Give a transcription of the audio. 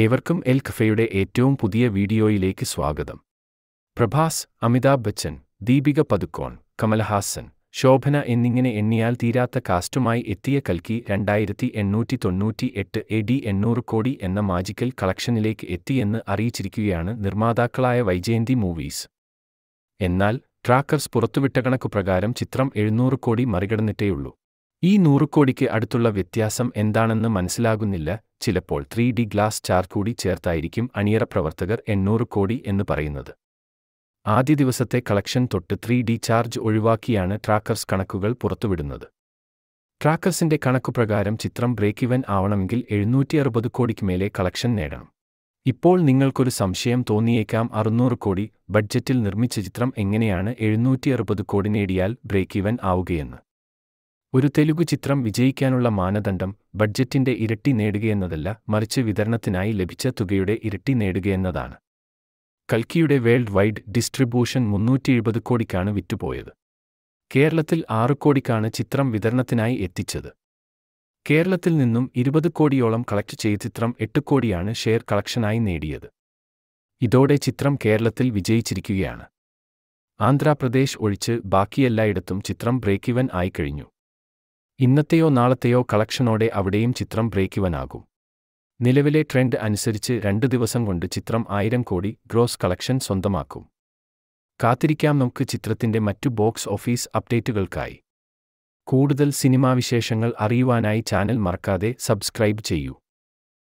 ഏവർക്കും എൽ ഖഫയുടെ ഏറ്റവും പുതിയ വീഡിയോയിലേക്ക് സ്വാഗതം പ്രഭാസ് അമിതാഭ് ബച്ചൻ ദീപിക പതുക്കോൺ കമൽഹാസൻ ശോഭന എന്നിങ്ങനെ എണ്ണിയാൽ തീരാത്ത കാസ്റ്റുമായി എത്തിയ കൽക്കി രണ്ടായിരത്തി എണ്ണൂറ്റി തൊണ്ണൂറ്റി എട്ട് എ ഡി എണ്ണൂറ് കോടി എന്ന മാജിക്കൽ കളക്ഷനിലേക്ക് എത്തിയെന്ന് അറിയിച്ചിരിക്കുകയാണ് നിർമ്മാതാക്കളായ വൈജയന്തി മൂവീസ് എന്നാൽ ട്രാക്കർസ് പുറത്തുവിട്ട പ്രകാരം ചിത്രം എഴുന്നൂറ് കോടി മറികടന്നിട്ടേയുള്ളൂ ഈ നൂറുകോടിക്ക് അടുത്തുള്ള വ്യത്യാസം എന്താണെന്ന് മനസ്സിലാകുന്നില്ല ചിലപ്പോൾ ത്രീ ഡി ഗ്ലാസ് ചാർ കൂടി ചേർത്തായിരിക്കും അണിയറ പ്രവർത്തകർ എണ്ണൂറ് കോടി എന്ന് പറയുന്നത് ആദ്യ ദിവസത്തെ കളക്ഷൻ തൊട്ട് ത്രീ ഡി ചാർജ് ഒഴിവാക്കിയാണ് ട്രാക്കർസ് കണക്കുകൾ പുറത്തുവിടുന്നത് ട്രാക്കർസിന്റെ കണക്കുപ്രകാരം ചിത്രം ബ്രേക്ക് ഇവൻ ആവണമെങ്കിൽ എഴുന്നൂറ്റി അറുപത് കോടിക്ക് മേലെ കളക്ഷൻ നേടണം ഇപ്പോൾ നിങ്ങൾക്കൊരു സംശയം തോന്നിയേക്കാം അറുന്നൂറ് കോടി ബഡ്ജറ്റിൽ നിർമ്മിച്ച ചിത്രം എങ്ങനെയാണ് എഴുന്നൂറ്റി അറുപത് കോടി നേടിയാൽ ബ്രേക്ക് ഇവൻ ആവുകയെന്ന് ഒരു തെലുഗു ചിത്രം വിജയിക്കാനുള്ള മാനദണ്ഡം ബഡ്ജറ്റിന്റെ ഇരട്ടി നേടുകയെന്നതല്ല മറിച്ച് വിതരണത്തിനായി ലഭിച്ച തുകയുടെ ഇരട്ടി നേടുകയെന്നതാണ് കൽക്കിയുടെ വേൾഡ് വൈഡ് ഡിസ്ട്രിബ്യൂഷൻ എഴുപത് കോടിക്കാണ് വിറ്റുപോയത് കേരളത്തിൽ ആറു കോടിക്കാണ് ചിത്രം വിതരണത്തിനായി എത്തിച്ചത് കേരളത്തിൽ നിന്നും ഇരുപത് കോടിയോളം കളക്ട് ചെയ്ത ചിത്രം എട്ട് കോടിയാണ് ഷെയർ കളക്ഷനായി നേടിയത് ഇതോടെ ചിത്രം കേരളത്തിൽ വിജയിച്ചിരിക്കുകയാണ് ആന്ധ്രാപ്രദേശ് ഒഴിച്ച് ബാക്കിയെല്ലായിടത്തും ചിത്രം ബ്രേക്ക് ഇവൻ ആയിക്കഴിഞ്ഞു ഇന്നത്തെയോ നാളത്തെയോ കളക്ഷനോടെ അവിടെയും ചിത്രം ബ്രേക്കിവനാകും നിലവിലെ ട്രെൻഡ് അനുസരിച്ച് രണ്ട് ദിവസം കൊണ്ട് ചിത്രം ആയിരം കോടി ഗ്രോസ് കളക്ഷൻ സ്വന്തമാക്കും കാത്തിരിക്കാം നമുക്ക് ചിത്രത്തിന്റെ മറ്റു ബോക്സ് ഓഫീസ് അപ്ഡേറ്റുകൾക്കായി കൂടുതൽ സിനിമാവിശേഷങ്ങൾ അറിയുവാനായി ചാനൽ മറക്കാതെ സബ്സ്ക്രൈബ് ചെയ്യൂ